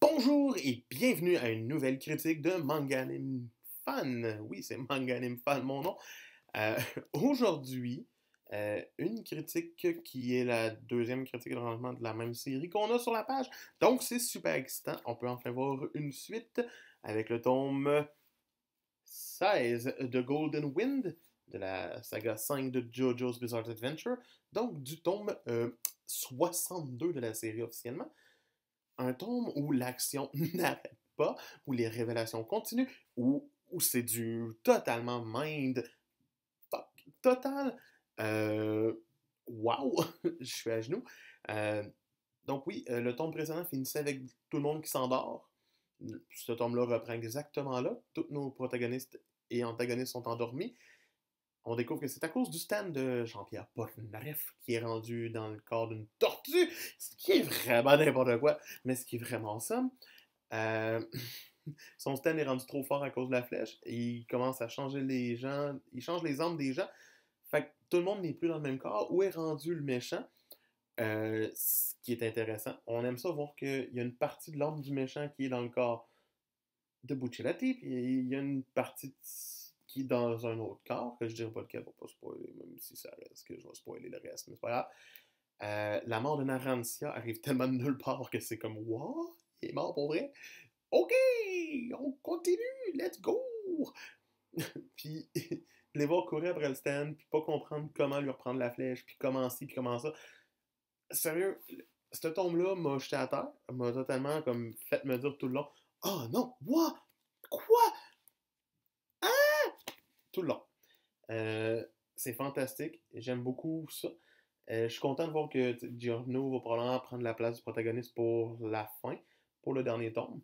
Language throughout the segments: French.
Bonjour et bienvenue à une nouvelle critique de Manganim Fan. Oui, c'est Manganim Fan mon nom. Euh, aujourd'hui, euh, une critique qui est la deuxième critique de de la même série qu'on a sur la page. Donc c'est super excitant. On peut enfin voir une suite avec le tome 16 de Golden Wind de la saga 5 de JoJo's Bizarre Adventure. Donc du tome 62 euh, de la série officiellement un tome où l'action n'arrête pas, où les révélations continuent, où, c'est du totalement mind total. Euh, wow! je suis à genoux. Euh, donc oui, euh, le tome précédent finissait avec tout le monde qui s'endort. Ce tome-là reprend exactement là. Tous nos protagonistes et antagonistes sont endormis on découvre que c'est à cause du stand de Jean-Pierre Polnareff qui est rendu dans le corps d'une tortue, ce qui est vraiment n'importe quoi, mais ce qui est vraiment euh, somme. son stand est rendu trop fort à cause de la flèche, il commence à changer les gens, il change les âmes des gens, fait que tout le monde n'est plus dans le même corps, où est rendu le méchant, euh, ce qui est intéressant. On aime ça voir qu'il y a une partie de l'ordre du méchant qui est dans le corps de Bucciarati. puis il y a une partie de dans un autre corps, que je dirais pas lequel pour pas spoiler, même si ça reste que je vais spoiler le reste, mais c'est pas grave. Euh, la mort de Narancia arrive tellement de nulle part que c'est comme Wow, il est mort pour vrai. OK, on continue, let's go! puis les voir courir après le stand, puis pas comprendre comment lui reprendre la flèche, puis comment ci, puis comment ça. Sérieux, cette tombe-là m'a jeté à terre, m'a totalement comme fait me dire tout le long Oh non, what? Quoi? tout long. Euh, c'est fantastique. J'aime beaucoup ça. Euh, je suis content de voir que Giorno va probablement prendre la place du protagoniste pour la fin, pour le dernier tome.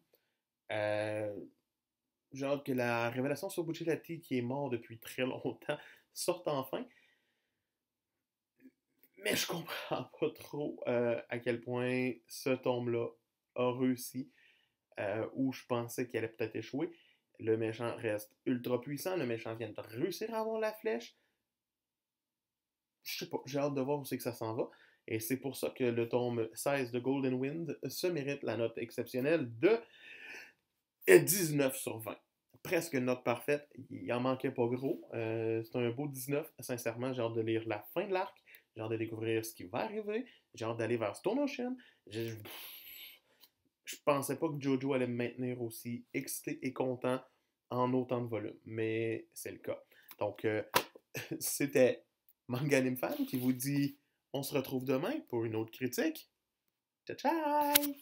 genre euh, que la révélation sur Lati qui est mort depuis très longtemps, sorte enfin. Mais je comprends pas trop à quel point ce tome-là a réussi, où je pensais qu'il allait peut-être échouer le méchant reste ultra puissant, le méchant vient de réussir à avoir la flèche. Je sais pas, j'ai hâte de voir où c'est que ça s'en va. Et c'est pour ça que le tome 16 de Golden Wind se mérite la note exceptionnelle de 19 sur 20. Presque une note parfaite, il en manquait pas gros. Euh, c'est un beau 19, sincèrement, j'ai hâte de lire la fin de l'arc, j'ai hâte de découvrir ce qui va arriver, j'ai hâte d'aller vers Stone Ocean. J'ai je pensais pas que Jojo allait me maintenir aussi excité et content en autant de volume, mais c'est le cas. Donc, euh, c'était Manganim Fan qui vous dit on se retrouve demain pour une autre critique. Ciao, ciao!